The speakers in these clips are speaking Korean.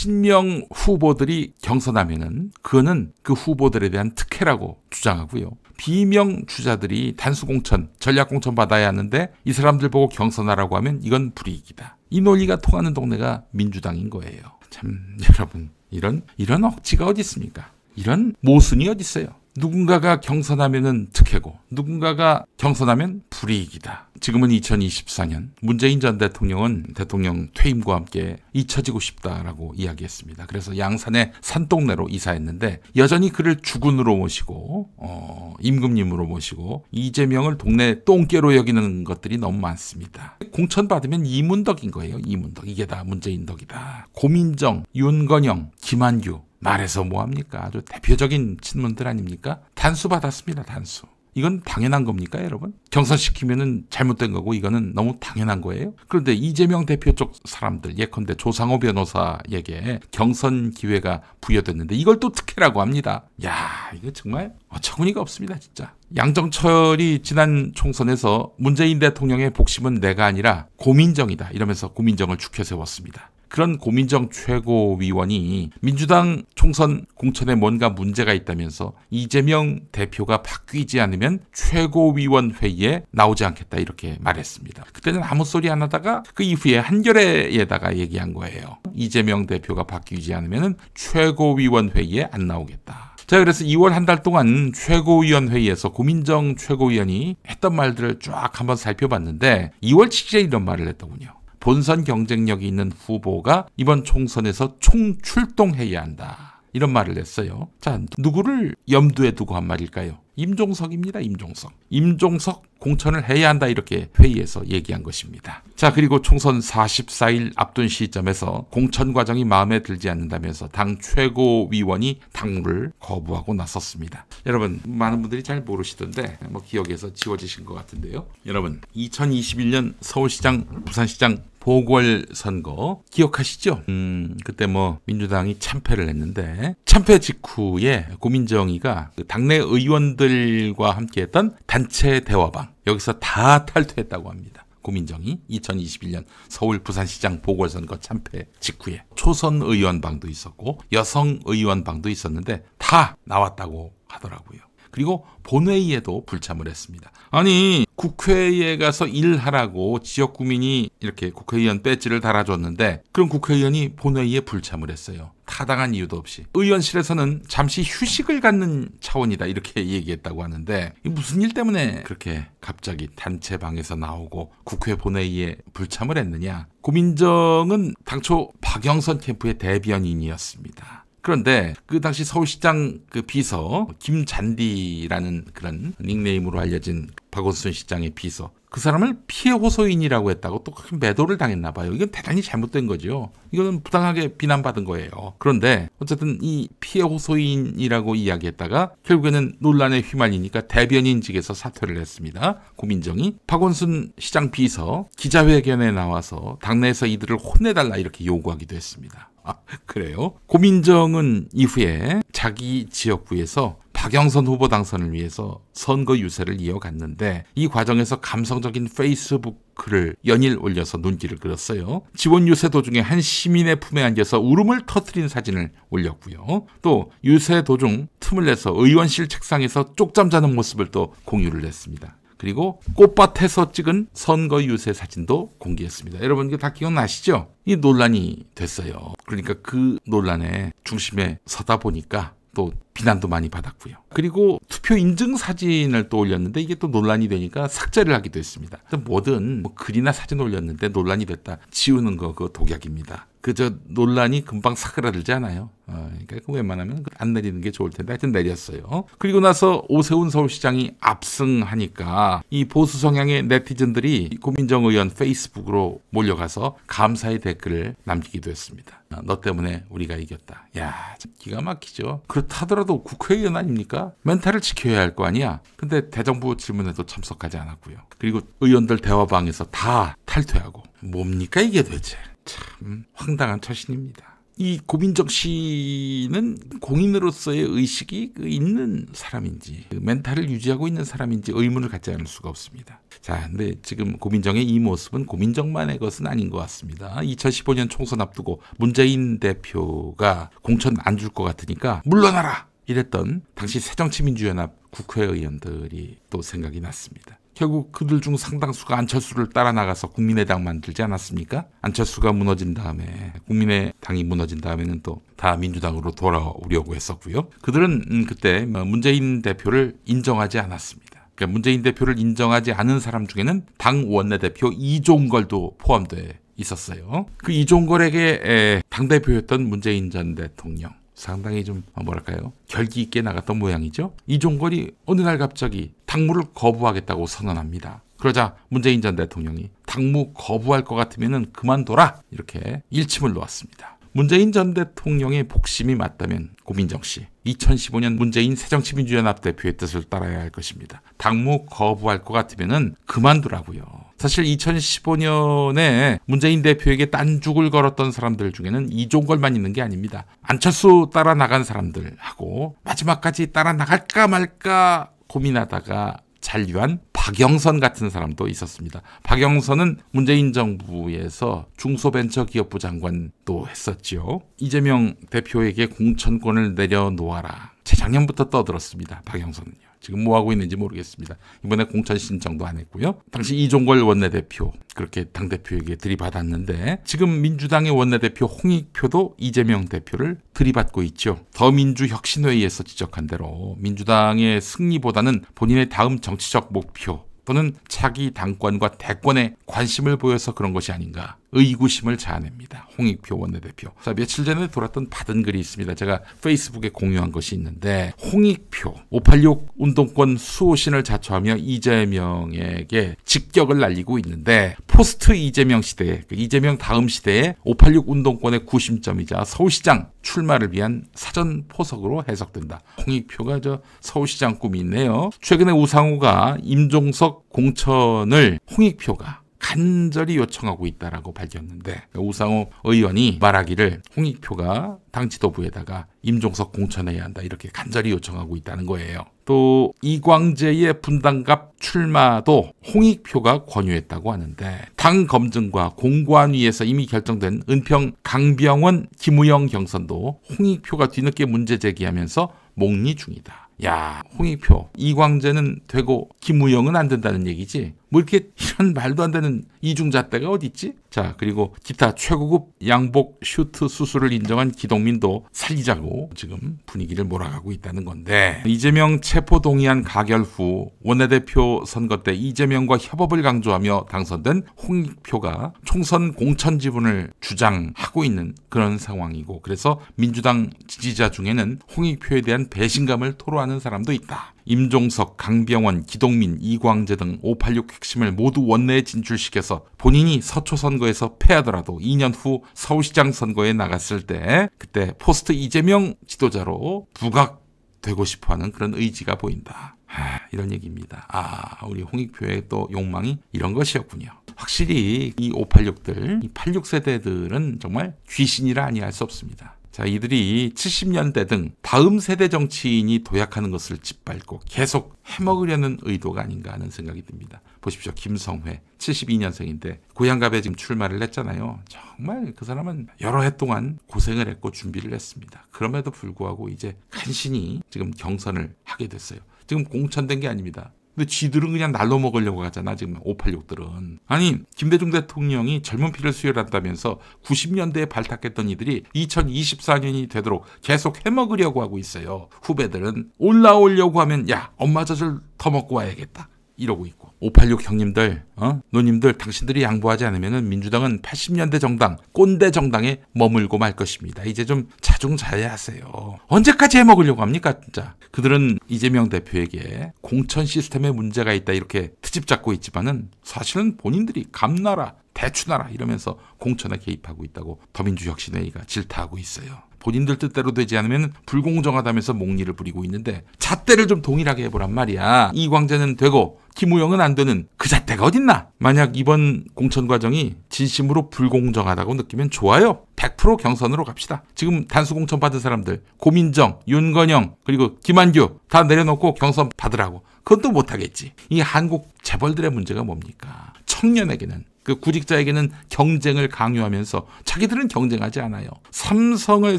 신명 후보들이 경선하면은 그거는 그 후보들에 대한 특혜라고 주장하고요. 비명 주자들이 단수 공천, 전략 공천 받아야 하는데 이 사람들 보고 경선하라고 하면 이건 불이익이다. 이 논리가 통하는 동네가 민주당인 거예요. 참 여러분 이런 이런 억지가 어디 있습니까? 이런 모순이 어디 있어요? 누군가가 경선하면은 특혜고 누군가가 경선하면 불이익이다. 지금은 2024년 문재인 전 대통령은 대통령 퇴임과 함께 잊혀지고 싶다라고 이야기했습니다. 그래서 양산의 산동네로 이사했는데 여전히 그를 주군으로 모시고 어, 임금님으로 모시고 이재명을 동네 똥개로 여기는 것들이 너무 많습니다. 공천 받으면 이문덕인 거예요. 이문덕 이게 다 문재인 덕이다. 고민정, 윤건영, 김한규 말해서 뭐합니까? 아주 대표적인 친문들 아닙니까? 단수 받았습니다, 단수. 이건 당연한 겁니까, 여러분? 경선시키면 잘못된 거고, 이거는 너무 당연한 거예요? 그런데 이재명 대표 쪽 사람들, 예컨대 조상호 변호사에게 경선 기회가 부여됐는데, 이걸 또 특혜라고 합니다. 야 이거 정말 어처구니가 없습니다, 진짜. 양정철이 지난 총선에서 문재인 대통령의 복심은 내가 아니라 고민정이다. 이러면서 고민정을 죽혀 세웠습니다. 그런 고민정 최고위원이 민주당 총선 공천에 뭔가 문제가 있다면서 이재명 대표가 바뀌지 않으면 최고위원 회의에 나오지 않겠다 이렇게 말했습니다. 그때는 아무 소리 안 하다가 그 이후에 한겨레에다가 얘기한 거예요. 이재명 대표가 바뀌지 않으면 최고위원 회의에 안 나오겠다. 자, 그래서 2월 한 달 동안 최고위원회의에서 고민정 최고위원이 했던 말들을 쫙 한번 살펴봤는데 2월 7일에 이런 말을 했더군요. 본선 경쟁력이 있는 후보가 이번 총선에서 총출동해야 한다. 이런 말을 했어요. 자, 누구를 염두에 두고 한 말일까요? 임종석입니다. 임종석. 임종석 공천을 해야 한다 이렇게 회의에서 얘기한 것입니다. 자 그리고 총선 44일 앞둔 시점에서 공천 과정이 마음에 들지 않는다면서 당 최고위원이 당무를 거부하고 나섰습니다. 여러분 많은 분들이 잘 모르시던데 뭐 기억에서 지워지신 것 같은데요. 여러분 2021년 서울시장 부산시장 보궐선거 기억하시죠? 음, 그때 뭐 민주당이 참패를 했는데 참패 직후에 고민정이가 그 당내 의원들과 함께했던 단체 대화방 여기서 다 탈퇴했다고 합니다. 고민정이 2021년 서울 부산시장 보궐선거 참패 직후에 초선 의원방도 있었고 여성 의원방도 있었는데 다 나왔다고 하더라고요. 그리고 본회의에도 불참을 했습니다. 아니 국회에 가서 일하라고 지역 구민이 이렇게 국회의원 배지를 달아줬는데 그런 국회의원이 본회의에 불참을 했어요. 타당한 이유도 없이 의원실에서는 잠시 휴식을 갖는 차원이다 이렇게 얘기했다고 하는데 무슨 일 때문에 그렇게 갑자기 단체 방에서 나오고 국회 본회의에 불참을 했느냐 고민정은 당초 박영선 캠프의 대변인이었습니다. 그런데 그 당시 서울시장 그 비서 김잔디라는 그런 닉네임으로 알려진 박원순 시장의 비서 그 사람을 피해 호소인이라고 했다고 또큰 매도를 당했나 봐요. 이건 대단히 잘못된 거죠. 이거는 부당하게 비난받은 거예요. 그런데 어쨌든 이 피해 호소인이라고 이야기했다가 결국에는 논란에 휘말리니까 대변인직에서 사퇴를 했습니다. 고민정이 박원순 시장 비서 기자회견에 나와서 당내에서 이들을 혼내달라 이렇게 요구하기도 했습니다. 아, 그래요. 고민정은 이후에 자기 지역구에서 박영선 후보 당선을 위해서 선거 유세를 이어갔는데 이 과정에서 감성적인 페이스북 을 연일 올려서 눈길을 끌었어요. 지원 유세 도중에 한 시민의 품에 안겨서 울음을 터트린 사진을 올렸고요. 또 유세 도중 틈을 내서 의원실 책상에서 쪽잠 자는 모습을 또 공유를 했습니다. 그리고 꽃밭에서 찍은 선거 유세 사진도 공개했습니다. 여러분 이게다 기억나시죠? 이 논란이 됐어요. 그러니까 그 논란의 중심에 서다 보니까 또 비난도 많이 받았고요. 그리고 투표 인증 사진을 또 올렸는데 이게 또 논란이 되니까 삭제를 하기도 했습니다. 뭐든 뭐 글이나 사진 올렸는데 논란이 됐다. 지우는 거 그거 독약입니다. 그저 논란이 금방 사그라들지 않아요. 어, 그러니까 웬만하면 그 안 내리는 게 좋을 텐데 하여튼 내렸어요. 그리고 나서 오세훈 서울시장이 압승하니까 이 보수 성향의 네티즌들이 고민정 의원 페이스북으로 몰려가서 감사의 댓글을 남기기도 했습니다. 어, 너 때문에 우리가 이겼다. 야, 기가 막히죠. 그렇다더라도 하나도 국회의원 아닙니까? 멘탈을 지켜야 할 거 아니야. 근데 대정부 질문에도 참석하지 않았고요. 그리고 의원들 대화방에서 다 탈퇴하고 뭡니까 이게 도 대체? 참 황당한 처신입니다. 이 고민정 씨는 공인으로서의 의식이 그 있는 사람인지 그 멘탈을 유지하고 있는 사람인지 의문을 갖지 않을 수가 없습니다. 자, 근데 지금 고민정의 이 모습은 고민정만의 것은 아닌 것 같습니다. 2015년 총선 앞두고 문재인 대표가 공천 안 줄 것 같으니까 물러나라. 이랬던 당시 새정치민주연합 국회의원들이 또 생각이 났습니다. 결국 그들 중 상당수가 안철수를 따라 나가서 국민의당 만들지 않았습니까? 안철수가 무너진 다음에 국민의당이 무너진 다음에는 또 다 민주당으로 돌아오려고 했었고요. 그들은 음, 그때 뭐 문재인 대표를 인정하지 않았습니다. 그러니까 문재인 대표를 인정하지 않은 사람 중에는 당 원내대표 이종걸도 포함돼 있었어요. 그 이종걸에게 당대표였던 문재인 전 대통령 상당히 좀 어, 뭐랄까요 결기 있게 나갔던 모양이죠. 이종걸이 어느 날 갑자기 당무를 거부하겠다고 선언합니다. 그러자 문재인 전 대통령이 당무 거부할 것 같으면 그만둬라 이렇게 일침을 놓았습니다. 문재인 전 대통령의 복심이 맞다면 고민정 씨 2015년 문재인 새정치민주연합 대표의 뜻을 따라야 할 것입니다. 당무 거부할 것 같으면 그만두라고요. 사실 2015년에 문재인 대표에게 딴죽을 걸었던 사람들 중에는 이종걸만 있는 게 아닙니다. 안철수 따라 나간 사람들하고 마지막까지 따라 나갈까 말까 고민하다가 잔류한 박영선 같은 사람도 있었습니다. 박영선은 문재인 정부에서 중소벤처기업부 장관도 했었지요. 이재명 대표에게 공천권을 내려놓아라. 재작년부터 떠들었습니다. 박영선은요. 지금 뭐 하고 있는지 모르겠습니다. 이번에 공천 신청도 안 했고요. 당시 이종걸 원내대표 그렇게 당 대표에게 들이받았는데 지금 민주당의 원내대표 홍익표도 이재명 대표를 들이받고 있죠. 더민주 혁신회의에서 지적한 대로 민주당의 승리보다는 본인의 다음 정치적 목표 또는 차기 당권과 대권에 관심을 보여서 그런 것이 아닌가 의구심을 자아냅니다. 홍익표 원내대표. 자, 며칠 전에 돌았던 받은 글이 있습니다. 제가 페이스북에 공유한 것이 있는데 홍익표 586 운동권 수호신을 자처하며 이재명에게 직격을 날리고 있는데 포스트 이재명 시대, 그 이재명 다음 시대에 586 운동권의 구심점이자 서울시장 출마를 위한 사전 포석으로 해석된다. 홍익표가 저 서울시장 꿈이 있네요. 최근에 우상호가 임종석 공천을 홍익표가 간절히 요청하고 있다라고 밝혔는데 우상호 의원이 말하기를 홍익표가 당 지도부에다가 임종석 공천해야 한다 이렇게 간절히 요청하고 있다는 거예요. 또 이광재의 분당갑 출마도 홍익표가 권유했다고 하는데 당 검증과 공관위에서 이미 결정된 은평 강병원 김우영 경선도 홍익표가 뒤늦게 문제 제기하면서 몽리 중이다. 야, 홍익표, 이광재는 되고 김우영은 안 된다는 얘기지. 뭐 이렇게 이런 말도 안 되는 이중잣대가 어디 있지? 자 그리고 기타 최고급 양복 슈트 수술을 인정한 기동민도 살리자고 지금 분위기를 몰아가고 있다는 건데 이재명 체포동의안 가결 후 원내대표 선거 때 이재명과 협업을 강조하며 당선된 홍익표가 총선 공천 지분을 주장하고 있는 그런 상황이고 그래서 민주당 지지자 중에는 홍익표에 대한 배신감을 토로하는 사람도 있다. 임종석, 강병원, 기동민, 이광재 등 586 핵심을 모두 원내에 진출시켜서 본인이 서초 선거에서 패하더라도 2년 후 서울시장 선거에 나갔을 때 그때 포스트 이재명 지도자로 부각되고 싶어하는 그런 의지가 보인다. 하, 이런 얘기입니다. 아, 우리 홍익표의 또 욕망이 이런 것이었군요. 확실히 이 586들, 이 86세대들은 정말 귀신이라 아니할 수 없습니다. 자, 이들이 70년대 등 다음 세대 정치인이 도약하는 것을 짓밟고 계속 해먹으려는 의도가 아닌가 하는 생각이 듭니다. 보십시오. 김성회, 72년생인데 고향갑에 지금 출마를 했잖아요. 정말 그 사람은 여러 해 동안 고생을 했고 준비를 했습니다. 그럼에도 불구하고 이제 간신히 지금 경선을 하게 됐어요. 지금 공천된 게 아닙니다. 근데 쥐들은 그냥 날로 먹으려고 하잖아 지금 586들은 아니 김대중 대통령이 젊은 피를 수혈한다면서 90년대에 발탁했던 이들이 2024년이 되도록 계속 해먹으려고 하고 있어요 후배들은 올라오려고 하면 야 엄마 젖을 더 먹고 와야겠다 이러고 있고 586 형님들 어? 노님들 당신들이 양보하지 않으면 민주당은 80년대 정당 꼰대 정당에 머물고 말 것입니다. 이제 좀 자중자애하세요. 언제까지 해먹으려고 합니까 진짜. 그들은 이재명 대표에게 공천 시스템에 문제가 있다 이렇게 트집 잡고 있지만은 사실은 본인들이 감나라 대추나라 이러면서 공천에 개입하고 있다고 더민주 혁신회의가 질타하고 있어요. 본인들 뜻대로 되지 않으면 불공정하다면서 몽리를 부리고 있는데 잣대를 좀 동일하게 해보란 말이야. 이광재는 되고 김우영은 안 되는 그 잣대가 어딨나? 만약 이번 공천 과정이 진심으로 불공정하다고 느끼면 좋아요. 100% 경선으로 갑시다. 지금 단수 공천 받은 사람들 고민정, 윤건영 그리고 김한규 다 내려놓고 경선 받으라고. 그것도 못하겠지. 이 한국 재벌들의 문제가 뭡니까? 청년에게는 그 구직자에게는 경쟁을 강요하면서 자기들은 경쟁하지 않아요. 삼성을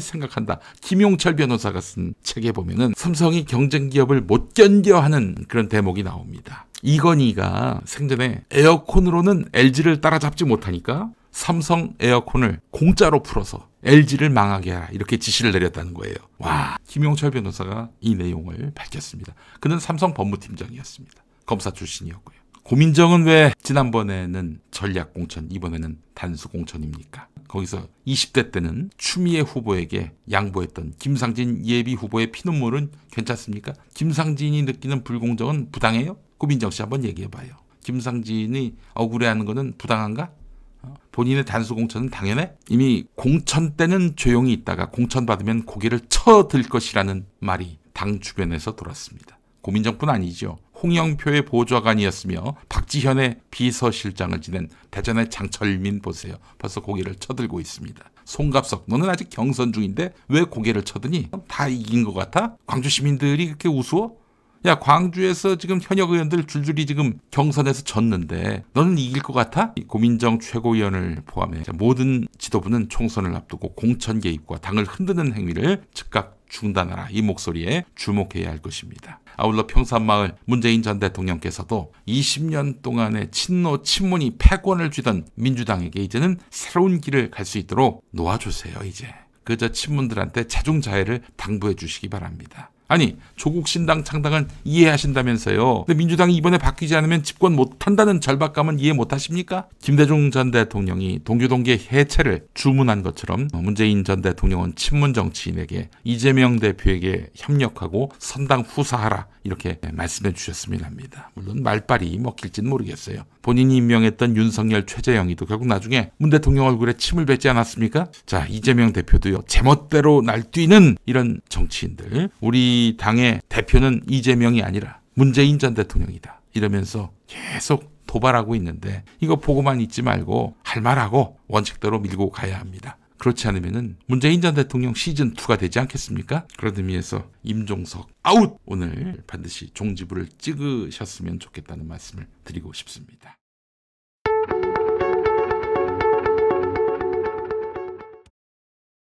생각한다. 김용철 변호사가 쓴 책에 보면은 삼성이 경쟁 기업을 못 견뎌하는 그런 대목이 나옵니다. 이건희가 생전에 에어컨으로는 LG를 따라잡지 못하니까 삼성 에어컨을 공짜로 풀어서 LG를 망하게 하라 이렇게 지시를 내렸다는 거예요. 와 김용철 변호사가 이 내용을 밝혔습니다. 그는 삼성 법무팀장이었습니다. 검사 출신이었고요. 고민정은 왜 지난번에는 전략 공천, 이번에는 단수 공천입니까? 거기서 20대 때는 추미애 후보에게 양보했던 김상진 예비 후보의 피눈물은 괜찮습니까? 김상진이 느끼는 불공정은 부당해요? 고민정 씨 한번 얘기해봐요. 김상진이 억울해하는 거는 부당한가? 어? 본인의 단수 공천은 당연해? 이미 공천 때는 조용히 있다가 공천 받으면 고개를 쳐들 것이라는 말이 당 주변에서 돌았습니다. 고민정뿐 아니죠. 홍영표의 보좌관이었으며 박지현의 비서실장을 지낸 대전의 장철민 보세요. 벌써 고개를 쳐들고 있습니다. 송갑석 너는 아직 경선 중인데 왜 고개를 쳐드니? 다 이긴 것 같아? 광주 시민들이 그렇게 우스워? 야 광주에서 지금 현역 의원들 줄줄이 지금 경선에서 졌는데 너는 이길 것 같아? 고민정 최고위원을 포함해 모든 지도부는 총선을 앞두고 공천 개입과 당을 흔드는 행위를 즉각 중단하라 이 목소리에 주목해야 할 것입니다. 아울러 평산마을 문재인 전 대통령께서도 20년 동안의 친노 친문이 패권을 쥐던 민주당에게 이제는 새로운 길을 갈 수 있도록 놓아주세요 이제 그저 친문들한테 자중자애를 당부해 주시기 바랍니다. 아니 조국 신당 창당을 이해하신다면서요. 근데 민주당이 이번에 바뀌지 않으면 집권 못한다는 절박감은 이해 못하십니까? 김대중 전 대통령이 동교동계 해체를 주문한 것처럼 문재인 전 대통령은 친문 정치인에게 이재명 대표에게 협력하고 선당 후사하라 이렇게 말씀해 주셨습니다합니다. 물론 말빨이 먹힐지는 모르겠어요. 본인이 임명했던 윤석열, 최재형이도 결국 나중에 문 대통령 얼굴에 침을 뱉지 않았습니까? 자, 이재명 대표도요. 제멋대로 날뛰는 이런 정치인들. 우리 당의 대표는 이재명이 아니라 문재인 전 대통령이다. 이러면서 계속 도발하고 있는데 이거 보고만 있지 말고 할 말하고 원칙대로 밀고 가야 합니다. 그렇지 않으면은 문재인 전 대통령 시즌 2가 되지 않겠습니까? 그런 의미에서 임종석 아웃 오늘 반드시 종지부를 찍으셨으면 좋겠다는 말씀을 드리고 싶습니다.